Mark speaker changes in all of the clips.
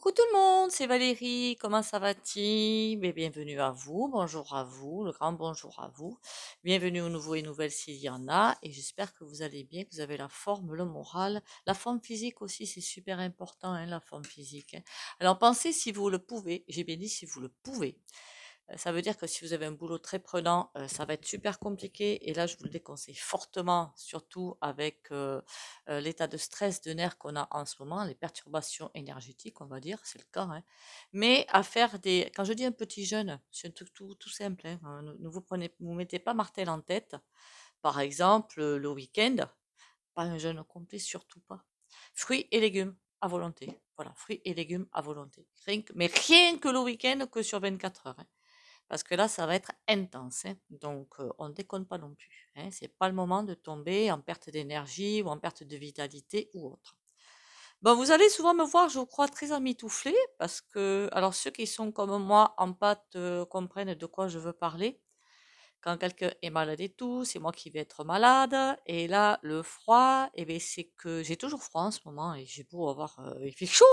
Speaker 1: Coucou tout le monde, c'est Valérie, comment ça va-t-il Bienvenue à vous, bonjour à vous, le grand bonjour à vous. Bienvenue aux nouveaux et nouvelles s'il y en a, et j'espère que vous allez bien, que vous avez la forme, le moral, la forme physique aussi, c'est super important, hein, la forme physique. Hein. Alors pensez si vous le pouvez, j'ai bien dit si vous le pouvez, ça veut dire que si vous avez un boulot très prenant, ça va être super compliqué. Et là, je vous le déconseille fortement, surtout avec l'état de stress de nerfs qu'on a en ce moment, les perturbations énergétiques, on va dire, c'est le cas. Hein. Mais à faire des... Quand je dis un petit jeûne, c'est un truc tout, simple. Hein, hein, ne vous, prenez, vous mettez pas Martel en tête. Par exemple, le week-end, pas un jeûne complet, surtout pas. Fruits et légumes à volonté. Voilà, fruits et légumes à volonté. mais rien que le week-end que sur 24 heures parce que là, ça va être intense. Hein. Donc, euh, on ne déconne pas non plus. Hein. Ce n'est pas le moment de tomber en perte d'énergie ou en perte de vitalité ou autre. Bon, vous allez souvent me voir, je crois, très amitouflée, parce que, alors ceux qui sont comme moi en pâte euh, comprennent de quoi je veux parler. Quand quelqu'un est malade et tout, c'est moi qui vais être malade. Et là, le froid, eh ben, c'est que j'ai toujours froid en ce moment et j'ai beau avoir. Euh, il fait chaud,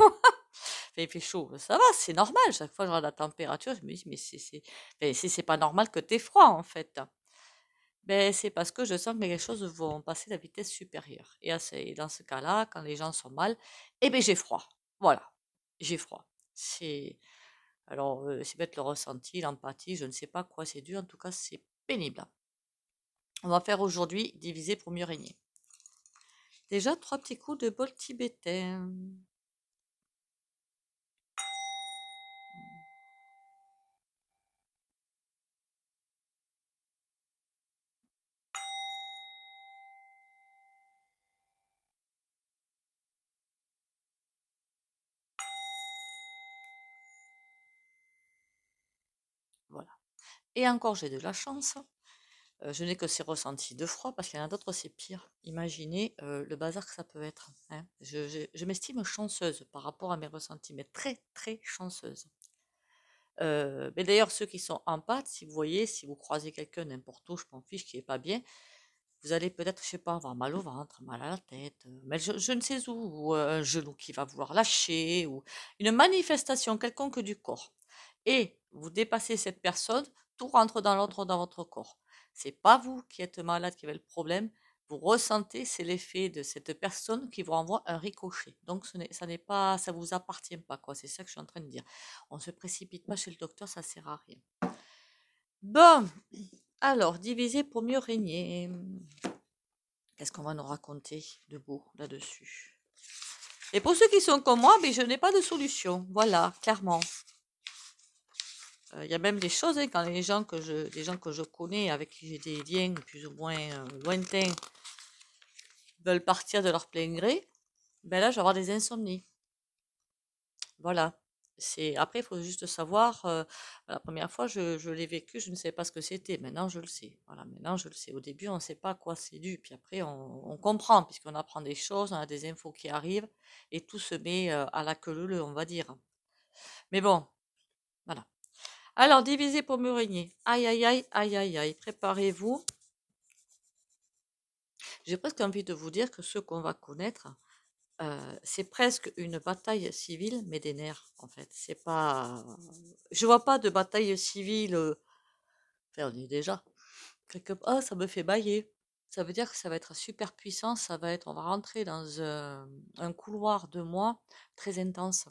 Speaker 1: hein fait, il fait chaud. Ben, ça va, c'est normal. Chaque fois que je regarde la température, je me dis, mais c'est, si c'est pas normal que tu es froid, en fait. Ben, c'est parce que je sens que les choses vont passer à la vitesse supérieure. Et, dans ce cas-là, quand les gens sont mal, eh ben, j'ai froid. Voilà. J'ai froid. C'est, alors, euh, c'est peut-être le ressenti, l'empathie, je ne sais pas quoi c'est dur. En tout cas, c'est pénible. On va faire aujourd'hui diviser pour mieux régner. Déjà, trois petits coups de bol tibétain. Et encore, j'ai de la chance. Euh, je n'ai que ces ressentis de froid parce qu'il y en a d'autres, c'est pire. Imaginez euh, le bazar que ça peut être. Hein. Je, m'estime chanceuse par rapport à mes ressentis, mais très, très chanceuse. Euh, mais d'ailleurs, ceux qui sont en pâte, si vous voyez, si vous croisez quelqu'un n'importe où, je m'en fiche, qui n'est pas bien, vous allez peut-être, je sais pas, avoir mal au ventre, mal à la tête, mais je, je ne sais où, ou un genou qui va vouloir lâcher, ou une manifestation quelconque du corps. Et vous dépassez cette personne, tout rentre dans l'ordre dans votre corps. C'est pas vous qui êtes malade qui avez le problème. Vous ressentez, c'est l'effet de cette personne qui vous renvoie un ricochet. Donc, ce ça n'est pas, ça vous appartient pas, quoi. C'est ça que je suis en train de dire. On se précipite pas chez le docteur, ça sert à rien. Bon, alors, diviser pour mieux régner. Qu'est-ce qu'on va nous raconter debout, là-dessus Et pour ceux qui sont comme moi, mais ben, je n'ai pas de solution. Voilà, clairement. Euh, il y a même des choses, hein, quand les gens, que je, gens que je connais, avec qui j'ai des liens plus ou moins euh, lointains, veulent partir de leur plein gré, ben là, je vais avoir des insomnies. Voilà. Après, il faut juste savoir, euh, la première fois, je, l'ai vécu, je ne savais pas ce que c'était. Maintenant, je le sais. Voilà, maintenant, je le sais. Au début, on ne sait pas à quoi c'est dû. Puis après, on, comprend, puisqu'on apprend des choses, on a des infos qui arrivent, et tout se met à la queue leu on va dire. Mais bon, voilà. Alors, diviser pour me régner. Aïe, aïe, aïe, aïe, aïe, aïe. Préparez-vous. J'ai presque envie de vous dire que ce qu'on va connaître, euh, c'est presque une bataille civile, mais des nerfs, en fait. C'est pas. Euh, je vois pas de bataille civile. Euh, enfin, on est déjà. Quelque part, oh, ça me fait bailler. Ça veut dire que ça va être super puissant. Ça va être. On va rentrer dans un, un couloir de moi très intense.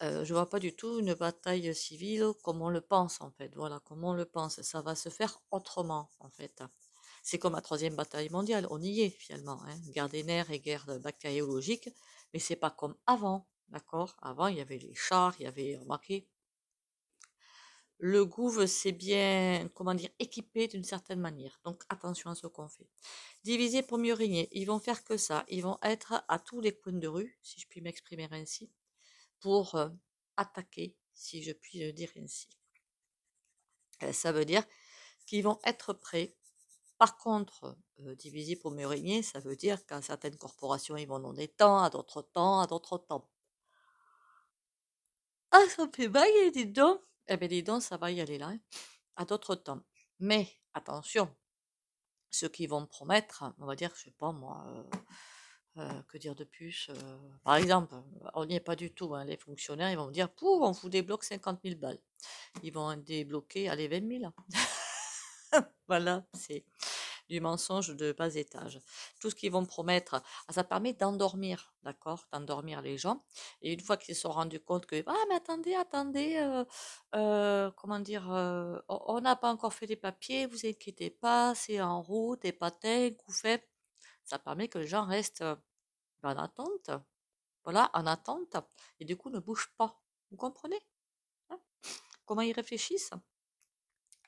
Speaker 1: Je euh, je vois pas du tout une bataille civile comme on le pense en fait. Voilà, comme on le pense, ça va se faire autrement en fait. C'est comme la troisième bataille mondiale, on y est finalement. Hein. Guerre des nerfs et guerre bactériologique, mais c'est pas comme avant, d'accord Avant, il y avait les chars, il y avait remarqué. Euh, le gouve s'est bien, comment dire, équipé d'une certaine manière. Donc attention à ce qu'on fait. Diviser pour mieux régner. Ils vont faire que ça. Ils vont être à tous les coins de rue, si je puis m'exprimer ainsi pour attaquer, si je puis dire ainsi. Euh, ça veut dire qu'ils vont être prêts. Par contre, diviser pour mieux régner, ça veut dire qu'à certaines corporations, ils vont donner temps, à d'autres temps, à d'autres temps. Ah, ça fait bailler, dis donc Eh bien, dis donc, ça va y aller là, hein. à d'autres temps. Mais, attention, ceux qui vont promettre, on va dire, je sais pas moi, euh, que dire de plus euh, Par exemple, on n'y est pas du tout. Hein. les fonctionnaires, ils vont vous dire Pour, on vous débloque 50 000 balles. Ils vont débloquer allez, 20 000. voilà, c'est du mensonge de bas étage. Tout ce qu'ils vont promettre, ah, ça permet d'endormir, d'accord D'endormir les gens. Et une fois qu'ils se sont rendus compte que Ah, mais attendez, attendez, euh, comment dire On n'a pas encore fait les papiers, vous inquiétez pas, c'est en route, et patin, coup fait ça permet que les gens restent ben, en attente, voilà, en attente, et du coup ne bougent pas. Vous comprenez hein? Comment ils réfléchissent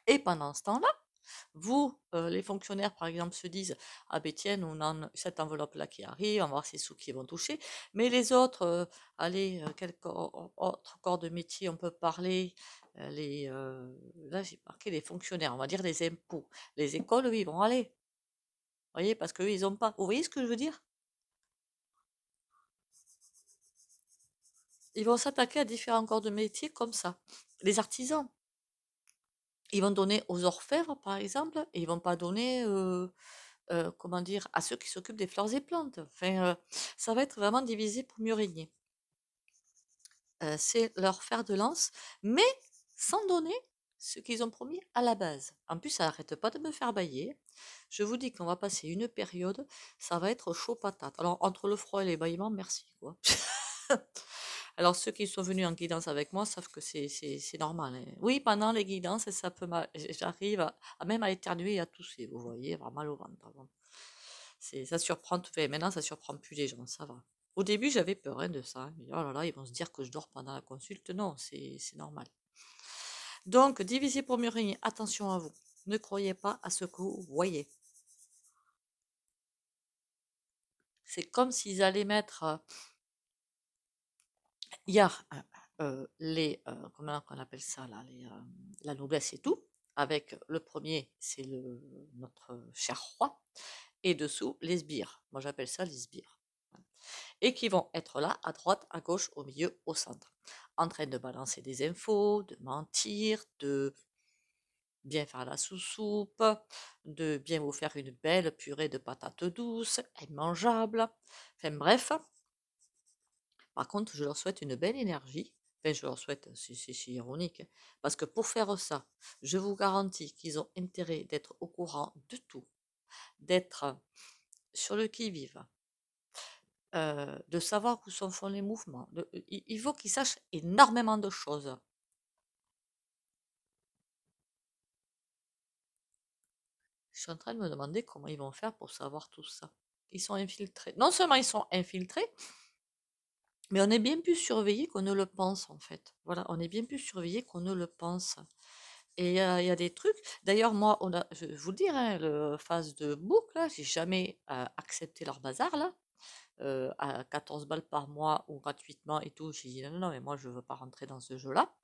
Speaker 1: Et pendant ce temps-là, vous, les fonctionnaires, par exemple, se disent Ah ben tiens, on a cette enveloppe-là qui arrive, on va voir ces sous qui vont toucher. Mais les autres, allez, quelques autres corps, corps de métier on peut parler euh, les, Là, j'ai marqué les fonctionnaires, on va dire les impôts. Les écoles, oui, vont aller voyez, parce qu'eux, ils n'ont pas. Vous voyez ce que je veux dire Ils vont s'attaquer à différents corps de métier comme ça. Les artisans. Ils vont donner aux orfèvres, par exemple, et ils ne vont pas donner, euh, euh, comment dire, à ceux qui s'occupent des fleurs et plantes. Enfin, euh, ça va être vraiment divisé pour mieux régner. c'est leur fer de lance, mais sans donner ce qu'ils ont promis à la base. En plus, ça n'arrête pas de me faire bailler. Je vous dis qu'on va passer une période, ça va être chaud patate. Alors, entre le froid et les baillements, merci. Quoi. Alors, ceux qui sont venus en guidance avec moi savent que c'est, normal. Hein. Oui, pendant les guidances, ça peut j'arrive à, même à éternuer et à tousser, vous voyez, vraiment mal au ventre. C'est, ça surprend tout Maintenant, ça surprend plus les gens, ça va. Au début, j'avais peur hein, de ça. Hein. oh là là, ils vont se dire que je dors pendant la consulte. Non, c'est normal. Donc, divisez pour mieux Attention à vous. Ne croyez pas à ce que vous voyez. C'est comme s'ils allaient mettre euh, hier euh, euh les euh, comment on appelle ça la noblesse et tout. Avec le premier, c'est notre cher roi, et dessous les sbires. Moi, j'appelle ça les sbires. Et qui vont être là, à droite, à gauche, au milieu, au centre en train de balancer des infos, de mentir, de bien faire la sous-soupe, de bien vous faire une belle purée de patates douces, mangeable Enfin bref. Par contre, je leur souhaite une belle énergie. Enfin, je leur souhaite, c'est ironique, parce que pour faire ça, je vous garantis qu'ils ont intérêt d'être au courant de tout, d'être sur le qui-vive, euh, de savoir où sont font les mouvements. Euh, il faut qu'ils sachent énormément de choses. Je suis en train de me demander comment ils vont faire pour savoir tout ça. Ils sont infiltrés. Non seulement ils sont infiltrés, mais on est bien plus surveillé qu'on ne le pense en fait. Voilà, on est bien plus surveillé qu'on ne le pense. Et il y a des trucs. D'ailleurs, moi, je vais vous dire, hein, le phase de boucle, j'ai jamais euh, accepté leur bazar là. Euh, à 14 balles par mois ou gratuitement et tout. J'ai dit non, non, mais moi je ne veux pas rentrer dans ce jeu-là.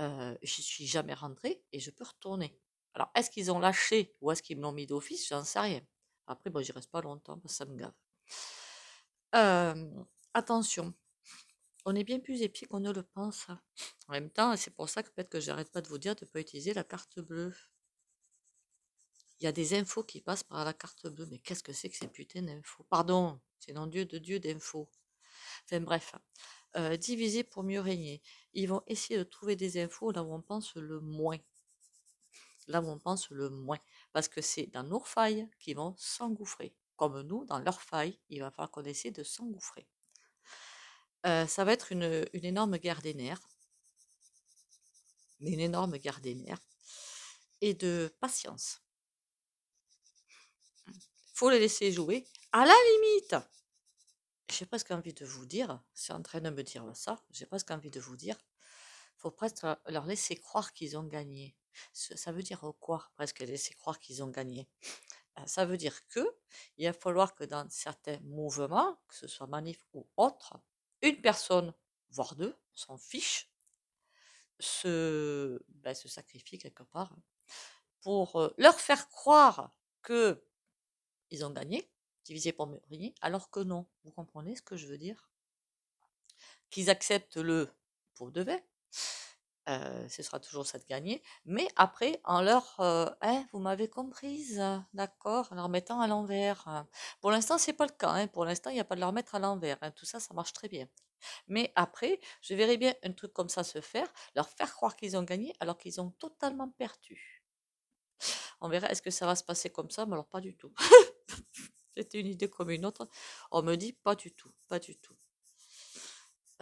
Speaker 1: Euh, je ne suis jamais rentrée et je peux retourner. Alors, est-ce qu'ils ont lâché ou est-ce qu'ils me l'ont mis d'office J'en sais rien. Après, bon, j'y reste pas longtemps parce que ça me gave. Euh, attention, on est bien plus épique qu'on ne le pense. Hein. En même temps, c'est pour ça que peut-être que j'arrête pas de vous dire de ne pas utiliser la carte bleue il y a des infos qui passent par la carte bleue. Mais qu'est-ce que c'est que ces putains d'infos Pardon, c'est non Dieu de Dieu d'infos. Enfin bref, euh, diviser pour mieux régner. Ils vont essayer de trouver des infos là où on pense le moins. Là où on pense le moins. Parce que c'est dans nos failles qu'ils vont s'engouffrer. Comme nous, dans leurs failles, il va falloir qu'on essaie de s'engouffrer. Euh, ça va être une, une énorme guerre des nerfs. Une énorme guerre des nerfs. Et de patience les laisser jouer. À la limite, j'ai presque envie de vous dire, c'est en train de me dire ça, j'ai presque envie de vous dire, faut presque leur laisser croire qu'ils ont gagné. Ça veut dire quoi presque laisser croire qu'ils ont gagné ben, Ça veut dire que il va falloir que dans certains mouvements, que ce soit manif ou autre, une personne, voire deux, s'en fiche, se, ben, se sacrifie quelque part pour euh, leur faire croire que ils ont gagné, divisé pour gagner, alors que non. Vous comprenez ce que je veux dire Qu'ils acceptent le pour devait, euh, ce sera toujours ça de gagner, mais après, en leur euh, hein, vous m'avez comprise, d'accord, en leur mettant à l'envers. Pour l'instant, ce n'est pas le cas, hein, pour l'instant, il n'y a pas de leur mettre à l'envers, hein, tout ça, ça marche très bien. Mais après, je verrai bien un truc comme ça se faire, leur faire croire qu'ils ont gagné alors qu'ils ont totalement perdu. On verra, est-ce que ça va se passer comme ça Mais alors, pas du tout. C'était une idée comme une autre. On me dit pas du tout, pas du tout.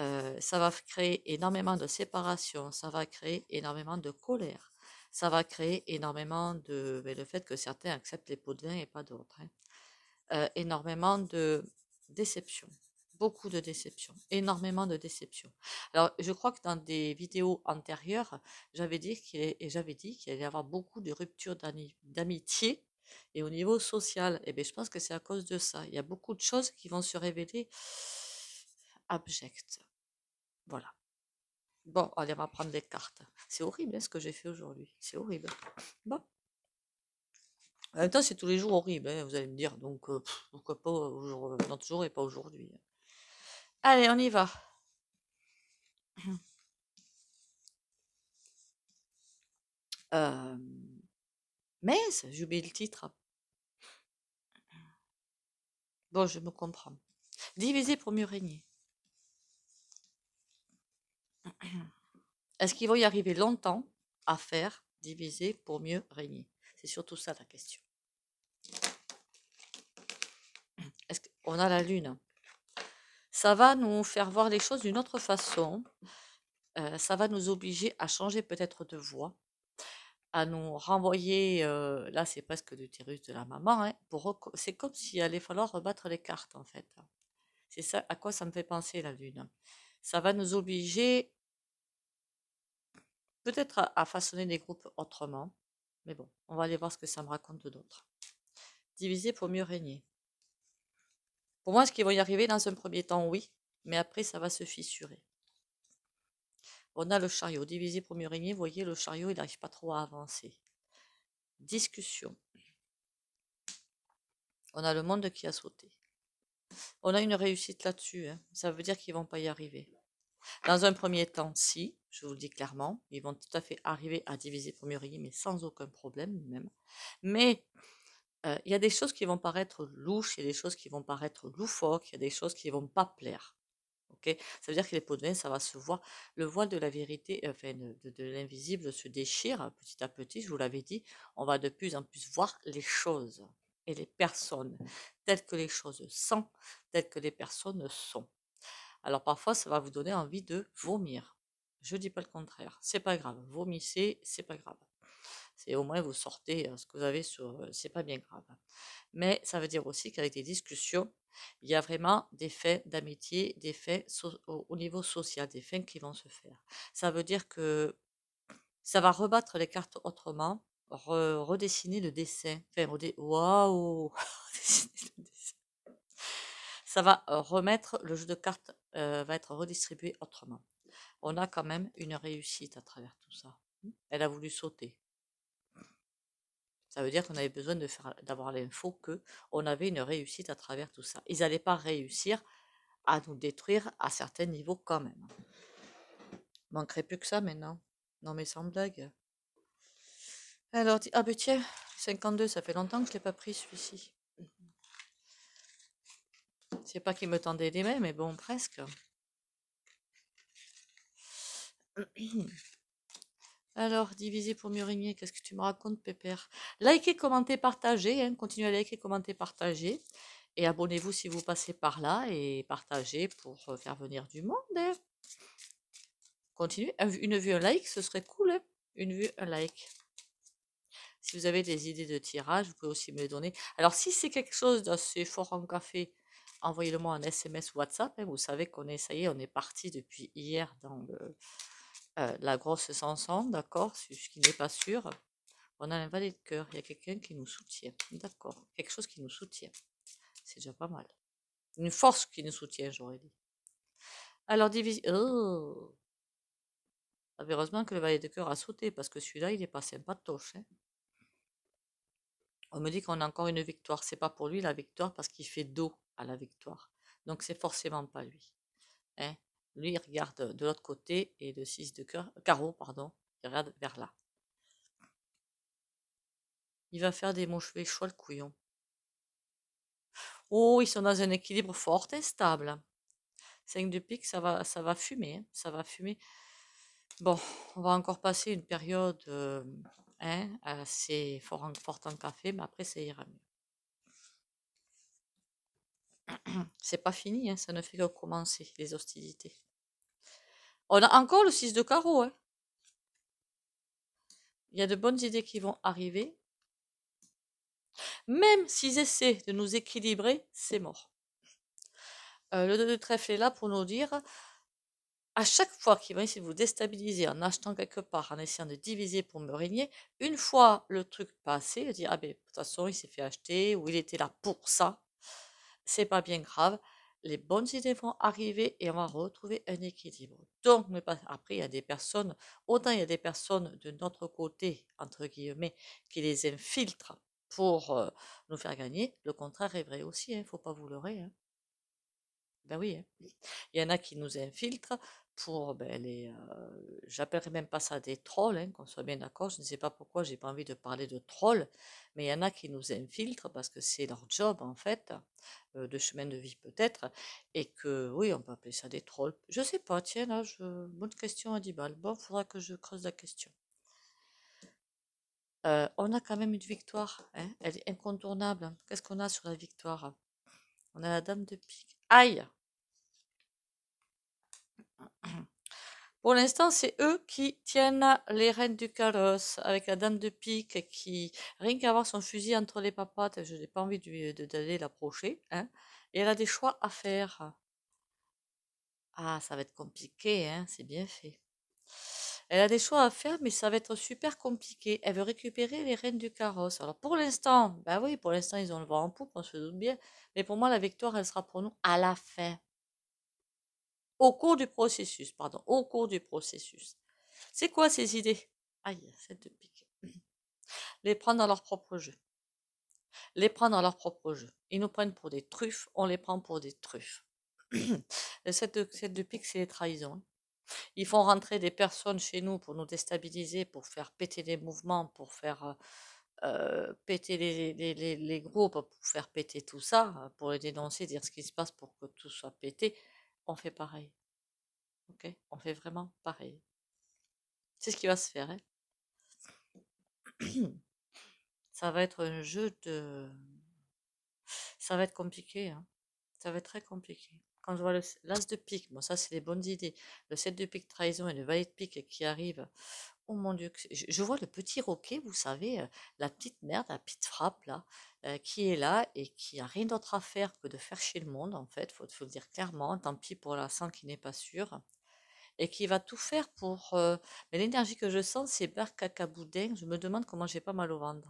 Speaker 1: Euh, ça va créer énormément de séparation, ça va créer énormément de colère, ça va créer énormément de. Mais le fait que certains acceptent les pots de et pas d'autres. Hein. Euh, énormément de déception, beaucoup de déception, énormément de déception. Alors, je crois que dans des vidéos antérieures, j'avais dit qu'il j'avais dit qu'il allait y avoir beaucoup de ruptures d'amitié et au niveau social, eh ben, je pense que c'est à cause de ça. Il y a beaucoup de choses qui vont se révéler abjectes. Voilà. Bon, allez, on va prendre des cartes. C'est horrible hein, ce que j'ai fait aujourd'hui. C'est horrible. Bon. En même temps, c'est tous les jours horrible, hein, vous allez me dire. Donc, euh, pourquoi pas aujourd'hui euh, notre et pas aujourd'hui. Allez, on y va. Euh... Mais, j'ai oublié le titre. Bon, je me comprends. Diviser pour mieux régner. Est-ce qu'ils vont y arriver longtemps à faire diviser pour mieux régner C'est surtout ça la question. On a la lune Ça va nous faire voir les choses d'une autre façon. Euh, ça va nous obliger à changer peut-être de voie à nous renvoyer, euh, là c'est presque l'utérus de la maman, hein, pour c'est comme s'il allait falloir rebattre les cartes en fait. C'est ça à quoi ça me fait penser la Lune. Ça va nous obliger peut-être à, façonner des groupes autrement, mais bon, on va aller voir ce que ça me raconte de d'autres. Diviser pour mieux régner. Pour moi, ce qui va y arriver dans un premier temps Oui, mais après ça va se fissurer. On a le chariot divisé premier régner. Vous voyez, le chariot, il n'arrive pas trop à avancer. Discussion. On a le monde qui a sauté. On a une réussite là-dessus. Hein. Ça veut dire qu'ils ne vont pas y arriver. Dans un premier temps, si, je vous le dis clairement, ils vont tout à fait arriver à diviser premier régner, mais sans aucun problème même. Mais euh, il y a des choses qui vont paraître louches, il y a des choses qui vont paraître loufoques, il y a des choses qui ne vont pas plaire ça veut dire que les pots de vin, ça va se voir. Le voile de la vérité, euh, enfin de, de l'invisible se déchire hein, petit à petit, je vous l'avais dit. On va de plus en plus voir les choses et les personnes, mmh. telles que les choses sont, telles que les personnes sont. Alors parfois, ça va vous donner envie de vomir. Je dis pas le contraire. C'est pas grave. Vomissez, c'est pas grave. C'est au moins vous sortez euh, ce que vous avez sur. Euh, c'est pas bien grave. Mais ça veut dire aussi qu'avec des discussions, il y a vraiment des faits d'amitié, des faits au niveau social, des faits qui vont se faire. Ça veut dire que ça va rebattre les cartes autrement, redessiner le dessin. Enfin, waouh Ça va euh, remettre, le jeu de cartes euh, va être redistribué autrement. On a quand même une réussite à travers tout ça. Elle a voulu sauter. Ça veut dire qu'on avait besoin d'avoir l'info que on avait une réussite à travers tout ça. Ils n'allaient pas réussir à nous détruire à certains niveaux quand même. Manquerait plus que ça maintenant. Non mais sans blague. Alors, ah ben tiens, 52, ça fait longtemps que je n'ai pas pris celui-ci. C'est pas qu'il me tendait les mains, mais bon, presque. Alors, diviser pour mieux régner, qu'est-ce que tu me racontes, Pépère Likez, commentez, partagez. Hein, continuez à liker, commenter, partager. Et abonnez-vous si vous passez par là et partagez pour euh, faire venir du monde. Hein. Continuez. Une vue, un like, ce serait cool. Hein. Une vue, un like. Si vous avez des idées de tirage, vous pouvez aussi me les donner. Alors, si c'est quelque chose d'assez fort en café, envoyez-le-moi en SMS ou WhatsApp. Hein. vous savez qu'on est, ça y est, on est parti depuis hier dans le euh, la grosse Sanson, d'accord, ce qui n'est pas sûr. On a un valet de cœur, il y a quelqu'un qui nous soutient, d'accord, quelque chose qui nous soutient. C'est déjà pas mal. Une force qui nous soutient, j'aurais dit. Alors, division. Oh Heureusement que le valet de cœur a sauté, parce que celui-là, il est pas sympatoche. Hein. On me dit qu'on a encore une victoire. C'est pas pour lui la victoire, parce qu'il fait dos à la victoire. Donc, c'est forcément pas lui. Hein lui, il regarde de l'autre côté et le 6 de coeur, carreau, pardon, il regarde vers là. Il va faire des manches choix le couillon. Oh, ils sont dans un équilibre fort et stable. 5 de pique, ça va, ça va fumer. Hein, ça va fumer. Bon, on va encore passer une période euh, hein, assez fort en, forte en café, mais après, ça ira mieux. C'est pas fini, hein, ça ne fait que commencer les hostilités. On a encore le 6 de carreau. Hein. Il y a de bonnes idées qui vont arriver. Même s'ils essaient de nous équilibrer, c'est mort. Euh, le 2 de trèfle est là pour nous dire, à chaque fois qu'ils vont essayer de vous déstabiliser en achetant quelque part, en essayant de diviser pour me régner, une fois le truc passé, dire, ah ben, de toute façon, il s'est fait acheter, ou il était là pour ça, c'est pas bien grave, les bonnes idées vont arriver et on va retrouver un équilibre. Donc, après, il y a des personnes, autant il y a des personnes de notre côté, entre guillemets, qui les infiltrent pour euh, nous faire gagner. Le contraire est vrai aussi, il hein, ne faut pas vous leurrer. Hein. Ben oui, hein. il y en a qui nous infiltrent pour ben, les. Euh, J'appellerais même pas ça des trolls, hein, qu'on soit bien d'accord. Je ne sais pas pourquoi j'ai pas envie de parler de trolls, mais il y en a qui nous infiltrent parce que c'est leur job en fait, euh, de chemin de vie peut-être, et que oui, on peut appeler ça des trolls. Je sais pas, tiens là, je... bonne question à 10 balles. Bon, faudra que je creuse la question. Euh, on a quand même une victoire, hein elle est incontournable. Hein. Qu'est-ce qu'on a sur la victoire On a la dame de pique. Aïe pour l'instant, c'est eux qui tiennent les rênes du carrosse, avec la dame de pique qui, rien qu'avoir son fusil entre les papates, je n'ai pas envie d'aller l'approcher, hein, et elle a des choix à faire. Ah, ça va être compliqué, hein, c'est bien fait. Elle a des choix à faire, mais ça va être super compliqué. Elle veut récupérer les rênes du carrosse. Alors pour l'instant, ben oui, pour l'instant, ils ont le vent en poupe, on se doute bien. Mais pour moi, la victoire, elle sera pour nous à la fin au cours du processus, pardon, au cours du processus. C'est quoi ces idées Aïe, ah, cette de pique. Les prendre dans leur propre jeu. Les prendre dans leur propre jeu. Ils nous prennent pour des truffes, on les prend pour des truffes. cette de, cette de pique, c'est les trahisons. Hein. Ils font rentrer des personnes chez nous pour nous déstabiliser, pour faire péter les mouvements, pour faire euh, euh, péter les, les, groupes, pour faire péter tout ça, pour les dénoncer, dire ce qui se passe pour que tout soit pété. On fait pareil. Ok On fait vraiment pareil. C'est ce qui va se faire. Hein. ça va être un jeu de. Ça va être compliqué. Hein. ça va être très compliqué. Quand je vois l'as de pique, moi, ça c'est des bonnes idées. Le 7 de pique trahison et le valet de pique qui arrive. Oh mon dieu, je, vois le petit roquet, vous savez, euh, la petite merde, la petite frappe là, euh, qui est là et qui a rien d'autre à faire que de faire chier le monde en fait, faut, faut le dire clairement. Tant pis pour la sang qui n'est pas sûre et qui va tout faire pour... Euh, mais l'énergie que je sens, c'est Berk Kakaboudin. Je me demande comment j'ai pas mal au ventre.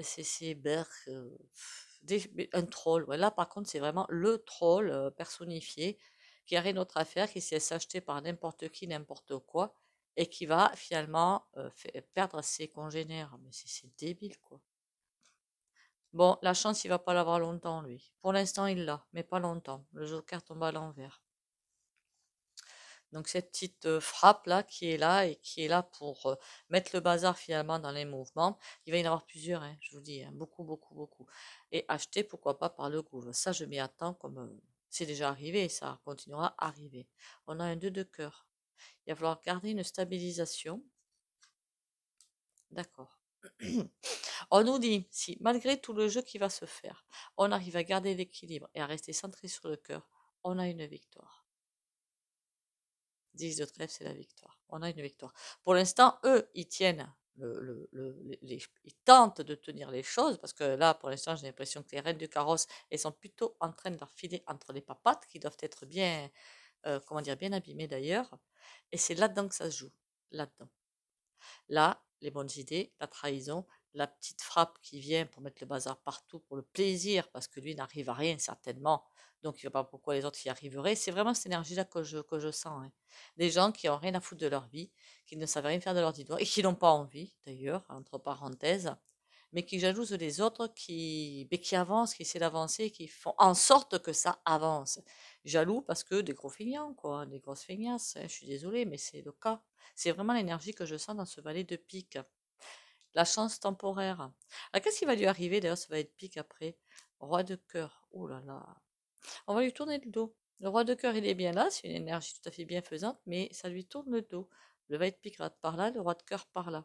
Speaker 1: C'est Berk... Euh, un troll. là, par contre, c'est vraiment le troll euh, personnifié qui a rien d'autre à faire, qui s'est acheté par n'importe qui, n'importe quoi, et qui va finalement perdre ses congénères. Mais c'est débile, quoi. Bon, la chance, il va pas l'avoir longtemps, lui. Pour l'instant, il l'a, mais pas longtemps. Le joker tombe à l'envers. Donc cette petite frappe là qui est là et qui est là pour mettre le bazar finalement dans les mouvements, il va y en avoir plusieurs, hein, je vous dis, hein, beaucoup, beaucoup, beaucoup. Et acheter, pourquoi pas, par le groove. Ça, je m'y attends comme c'est déjà arrivé et ça continuera à arriver. On a un 2 de cœur. Il va falloir garder une stabilisation. D'accord. On nous dit, si malgré tout le jeu qui va se faire, on arrive à garder l'équilibre et à rester centré sur le cœur, on a une victoire. 10 de trèfle, c'est la victoire. On a une victoire. Pour l'instant, eux, ils tiennent le, le, ils tentent de tenir les choses, parce que là, pour l'instant, j'ai l'impression que les reines du carrosse, elles sont plutôt en train de leur filer entre les papates, qui doivent être bien, euh, comment dire, bien abîmées d'ailleurs. Et c'est là-dedans que ça se joue, là-dedans. Là, les bonnes idées, la trahison, la petite frappe qui vient pour mettre le bazar partout pour le plaisir, parce que lui n'arrive à rien certainement, donc il ne pas pourquoi les autres y arriveraient. C'est vraiment cette énergie-là que je, que je sens. Hein. Des gens qui ont rien à foutre de leur vie, qui ne savent rien faire de leur vie, et qui n'ont pas envie, d'ailleurs, entre parenthèses, mais qui jalousent les autres, qui, qui avancent, qui essaient d'avancer, qui font en sorte que ça avance. Jaloux parce que des gros feignants, quoi, des grosses feignasses, hein. je suis désolée, mais c'est le cas. C'est vraiment l'énergie que je sens dans ce valet de pique. La chance temporaire. Alors qu'est-ce qui va lui arriver D'ailleurs, ça va être pique après. Roi de cœur. Oh là là. On va lui tourner le dos. Le roi de cœur, il est bien là, c'est une énergie tout à fait bienfaisante, mais ça lui tourne le dos. Le va être pique par là, le roi de cœur par là.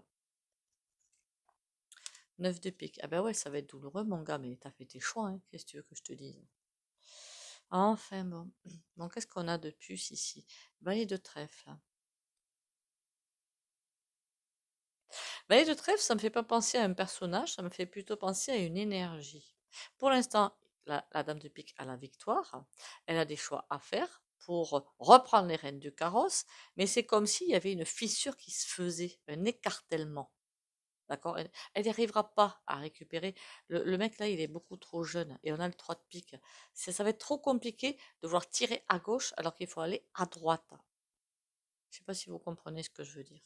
Speaker 1: Neuf de pique. Ah ben ouais, ça va être douloureux, mon gars, mais t'as fait tes choix, hein. qu'est-ce que tu veux que je te dise Enfin bon. Donc qu'est-ce qu'on a de plus ici Valet de trèfle. veille de trèfle, ça me fait pas penser à un personnage, ça me fait plutôt penser à une énergie. Pour l'instant, la, dame de pique a la victoire, elle a des choix à faire pour reprendre les rênes du carrosse, mais c'est comme s'il y avait une fissure qui se faisait, un écartèlement. D'accord Elle n'arrivera pas à récupérer. Le, mec là, il est beaucoup trop jeune et on a le 3 de pique. Ça, ça va être trop compliqué de vouloir tirer à gauche alors qu'il faut aller à droite. Je ne sais pas si vous comprenez ce que je veux dire.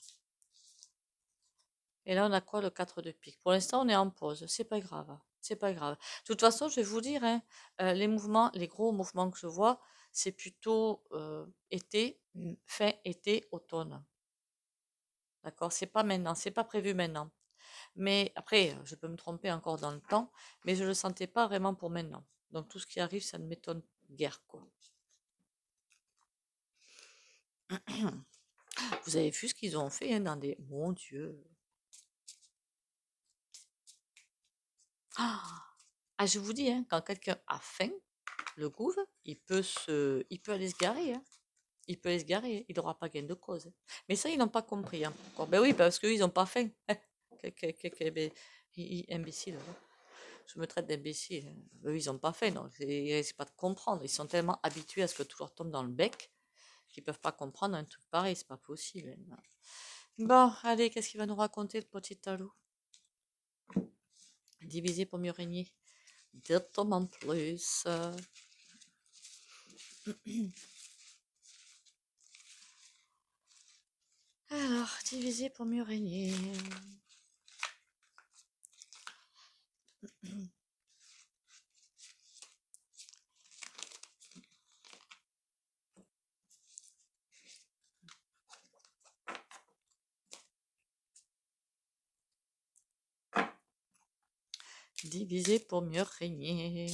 Speaker 1: Et là, on a quoi le 4 de pique. Pour l'instant, on est en pause. C'est pas grave. C'est pas grave. De toute façon, je vais vous dire, hein, euh, les mouvements, les gros mouvements que je vois, c'est plutôt euh, été, fin été, automne. D'accord C'est pas maintenant, c'est pas prévu maintenant. Mais après, je peux me tromper encore dans le temps, mais je ne le sentais pas vraiment pour maintenant. Donc tout ce qui arrive, ça ne m'étonne guère, quoi. Vous avez vu ce qu'ils ont fait hein, dans des... Mon Dieu Ah, je vous dis, hein, quand quelqu'un a faim, le gouve, il peut, se, il peut aller se garer. Hein. Il peut aller se garer, il n'aura pas gain de cause. Mais ça, ils n'ont pas compris. Hein, ben oui, parce qu'ils n'ont pas faim. Ben, imbécile. Je me traite d'imbécile. Eux, ils n'ont pas faim, donc ils pas de comprendre. Ils sont tellement habitués à ce que tout leur tombe dans le bec qu'ils ne peuvent pas comprendre un truc pareil. C'est pas possible. Bon, allez, qu'est-ce qu'il va nous raconter, le petit talou Diviser pour mieux régner. Dites-moi en plus. Euh. Alors, diviser pour mieux régner. diviser pour mieux régner.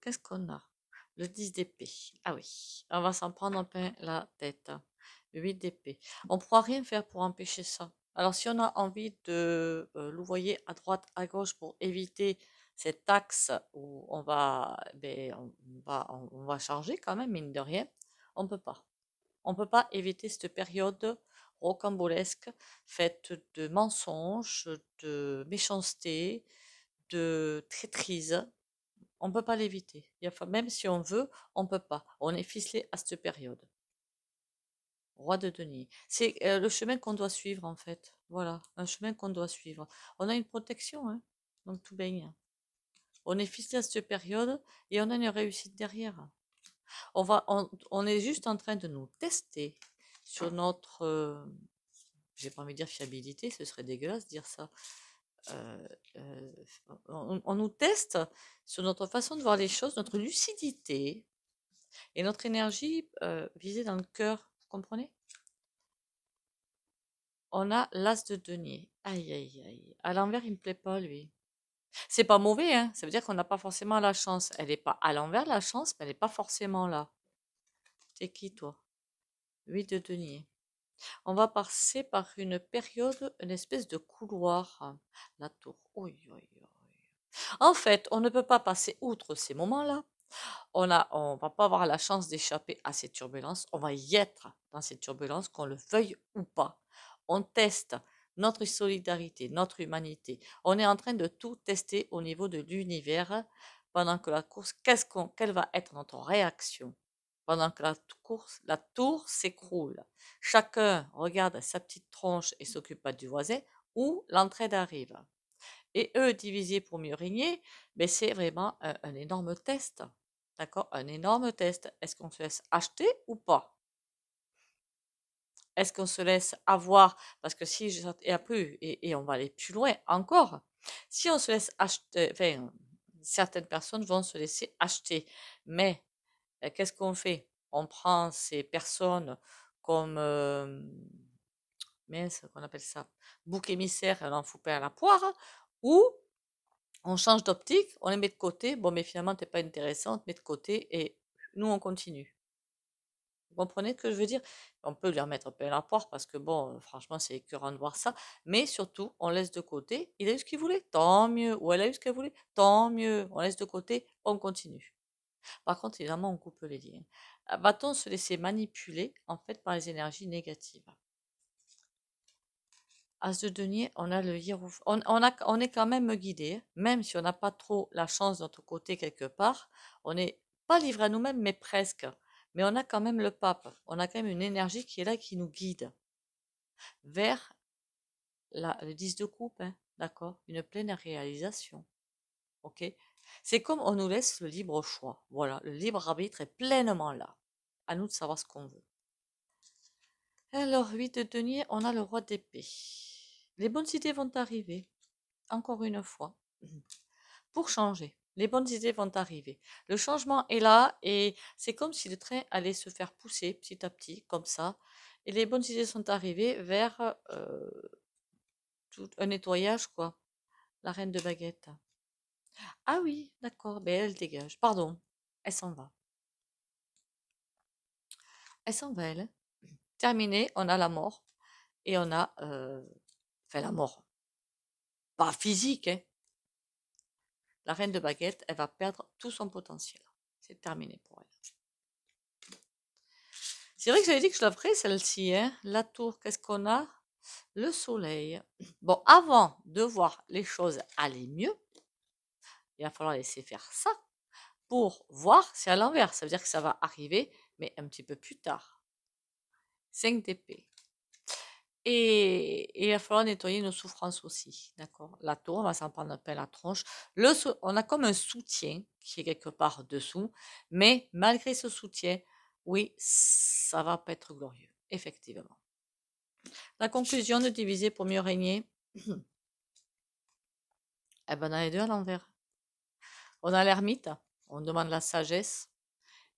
Speaker 1: Qu'est-ce qu'on a Le 10 d'épée. Ah oui, on va s'en prendre un peu la tête. 8 d'épée. On ne pourra rien faire pour empêcher ça. Alors si on a envie de euh, louvoyer à droite, à gauche pour éviter cette taxe où on va, ben, on, va, on va charger quand même, mine de rien, on ne peut pas. On ne peut pas éviter cette période rocambolesque, faite de mensonges, de méchanceté, de traîtrise. On ne peut pas l'éviter. Même si on veut, on ne peut pas. On est ficelé à cette période. Roi de Denis. C'est euh, le chemin qu'on doit suivre, en fait. Voilà, un chemin qu'on doit suivre. On a une protection, hein donc tout baigne on est fixé à cette période et on a une réussite derrière. On, va, on, est juste en train de nous tester sur notre, euh, j'ai pas envie de dire fiabilité, ce serait dégueulasse de dire ça. Euh, euh, on, nous teste sur notre façon de voir les choses, notre lucidité et notre énergie visée dans le cœur. Vous comprenez On a l'as de denier. Aïe, aïe, aïe. À l'envers, il me plaît pas, lui. C'est pas mauvais, hein. ça veut dire qu'on n'a pas forcément la chance. Elle n'est pas à l'envers la chance, mais elle n'est pas forcément là. T'es qui toi 8 de denier. On va passer par une période, une espèce de couloir. La tour. En fait, on ne peut pas passer outre ces moments-là. On ne on va pas avoir la chance d'échapper à ces turbulences. On va y être dans ces turbulences, qu'on le veuille ou pas. On teste notre solidarité, notre humanité. On est en train de tout tester au niveau de l'univers pendant que la course, quest quelle va être notre réaction pendant que la course, la tour s'écroule. Chacun regarde sa petite tronche et s'occupe pas du voisin ou l'entraide arrive. Et eux, divisés pour mieux régner, mais ben, c'est vraiment un, un énorme test. D'accord Un énorme test. Est-ce qu'on se laisse acheter ou pas est-ce qu'on se laisse avoir Parce que si je, et après, et, et on va aller plus loin encore. Si on se laisse acheter, enfin, certaines personnes vont se laisser acheter. Mais euh, qu'est-ce qu'on fait On prend ces personnes comme, euh, mais ce qu'on appelle ça, bouc émissaire, on en fout pas à la poire, ou on change d'optique, on les met de côté. Bon, mais finalement, n'es pas intéressante on met de côté et nous, on continue. Vous comprenez ce que je veux dire On peut lui remettre peu la poire parce que bon, franchement, c'est écœurant de voir ça. Mais surtout, on laisse de côté. Il a eu ce qu'il voulait, tant mieux. Ou elle a eu ce qu'elle voulait, tant mieux. On laisse de côté, on continue. Par contre, évidemment, on coupe les liens. Ah, va-t-on se laisser manipuler en fait par les énergies négatives à ce denier, on a le On, on est quand même guidé, même si on n'a pas trop la chance de notre côté quelque part. On n'est pas livré à nous-mêmes, mais presque. Mais on a quand même le pape, on a quand même une énergie qui est là, qui nous guide vers le 10 de coupe, hein, d'accord Une pleine réalisation. Ok C'est comme on nous laisse le libre choix. Voilà, le libre arbitre est pleinement là. À nous de savoir ce qu'on veut. Alors, 8 de denier, on a le roi d'épée. Les bonnes idées vont arriver, encore une fois, pour changer les bonnes idées vont arriver. Le changement est là et c'est comme si le train allait se faire pousser petit à petit, comme ça. Et les bonnes idées sont arrivées vers euh, tout un nettoyage, quoi. La reine de baguette. Ah oui, d'accord, mais ben, elle dégage. Pardon, elle s'en va. Elle s'en va, elle. Terminé, on a la mort et on a. Euh, fait la mort. Pas physique, hein, la reine de baguette, elle va perdre tout son potentiel. C'est terminé pour elle. C'est vrai que j'avais dit que je la celle-ci. Hein. la tour, qu'est-ce qu'on a Le soleil. Bon, avant de voir les choses aller mieux, il va falloir laisser faire ça pour voir c'est à l'envers. Ça veut dire que ça va arriver, mais un petit peu plus tard. 5 d'épée. Et, il va falloir nettoyer nos souffrances aussi, d'accord La tour, on va s'en prendre à la tronche. Le, on a comme un soutien qui est quelque part dessous, mais malgré ce soutien, oui, ça va pas être glorieux, effectivement. La conclusion de diviser pour mieux régner, eh ben on a les deux à l'envers. On a l'ermite, on demande la sagesse,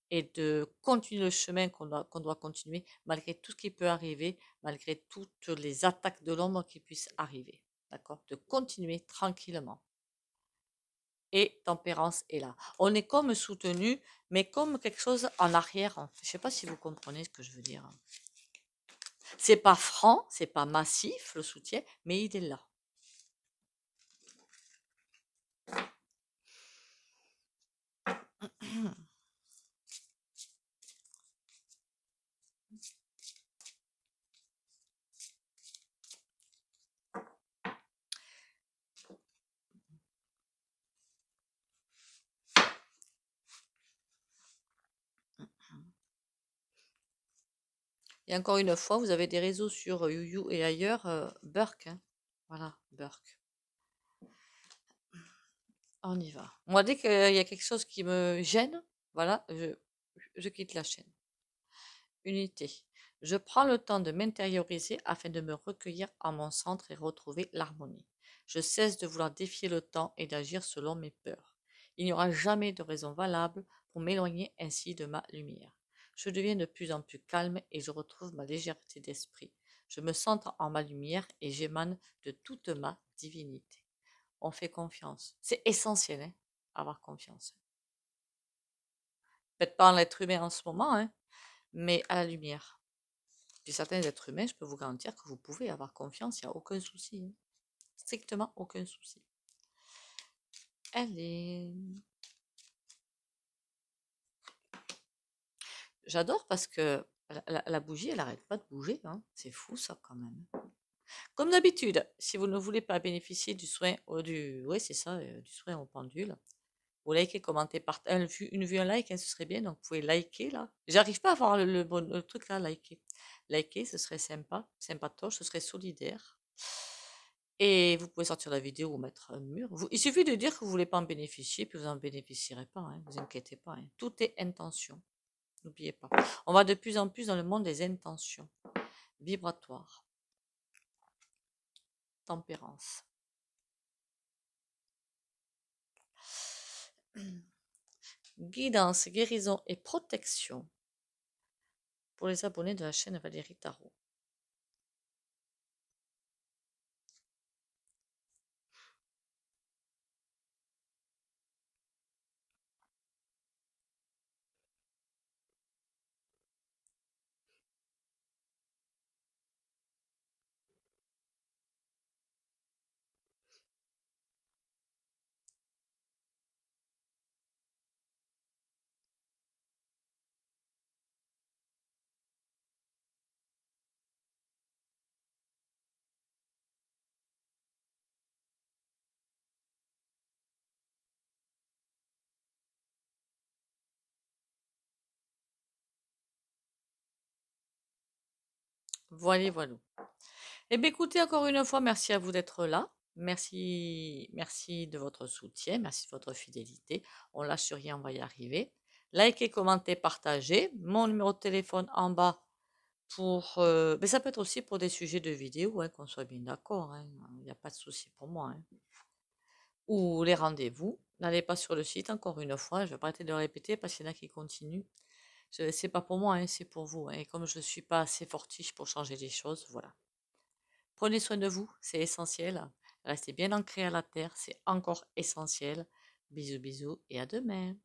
Speaker 1: et de continuer le chemin qu'on doit, doit, continuer malgré tout ce qui peut arriver, malgré toutes les attaques de l'ombre qui puissent arriver. D'accord De continuer tranquillement. Et tempérance est là. On est comme soutenu, mais comme quelque chose en arrière. Je ne sais pas si vous comprenez ce que je veux dire. C'est pas franc, c'est pas massif le soutien, mais il est là. Et encore une fois, vous avez des réseaux sur YouYou et ailleurs, Burke. Hein. Voilà, Burke. On y va. Moi, dès qu'il y a quelque chose qui me gêne, voilà, je, je quitte la chaîne. Unité. Je prends le temps de m'intérioriser afin de me recueillir à mon centre et retrouver l'harmonie. Je cesse de vouloir défier le temps et d'agir selon mes peurs. Il n'y aura jamais de raison valable pour m'éloigner ainsi de ma lumière. Je deviens de plus en plus calme et je retrouve ma légèreté d'esprit. Je me centre en ma lumière et j'émane de toute ma divinité. On fait confiance. C'est essentiel, hein, avoir confiance. Peut-être pas en l'être humain en ce moment, hein, mais à la lumière. Puis certains êtres humains, je peux vous garantir que vous pouvez avoir confiance, il n'y a aucun souci. Hein. Strictement aucun souci. Allez. j'adore parce que la, bougie, elle n'arrête pas de bouger. Hein. C'est fou ça quand même. Comme d'habitude, si vous ne voulez pas bénéficier du soin, euh, du, c'est ça, euh, du soin au pendule, vous likez, commentez, partagez. Une vue, un like, hein, ce serait bien. Donc, vous pouvez liker là. J'arrive pas à voir le, bon, truc là, liker. Liker, ce serait sympa, sympatoche, ce serait solidaire. Et vous pouvez sortir la vidéo ou mettre un mur. il suffit de dire que vous ne voulez pas en bénéficier, puis vous n'en bénéficierez pas. Hein, vous inquiétez pas. Hein. Tout est intention. N'oubliez pas. On va de plus en plus dans le monde des intentions vibratoires. Tempérance. Guidance, guérison et protection pour les abonnés de la chaîne Valérie Tarot. Voilà, voilà. Eh bien, écoutez, encore une fois, merci à vous d'être là. Merci, merci de votre soutien, merci de votre fidélité. On lâche rien, on va y arriver. Likez, commentez, partagez. Mon numéro de téléphone en bas pour. mais euh, ben, ça peut être aussi pour des sujets de vidéo, hein, qu'on soit bien d'accord. Hein. Il n'y a pas de souci pour moi. Hein. Ou les rendez-vous. N'allez pas sur le site, encore une fois. Je vais pas arrêter de répéter parce qu'il y en a qui continuent. C'est pas pour moi, hein, c'est pour vous. Et hein. comme je ne suis pas assez fortiche pour changer les choses, voilà. Prenez soin de vous, c'est essentiel. Restez bien ancré à la terre, c'est encore essentiel. Bisous, bisous et à demain.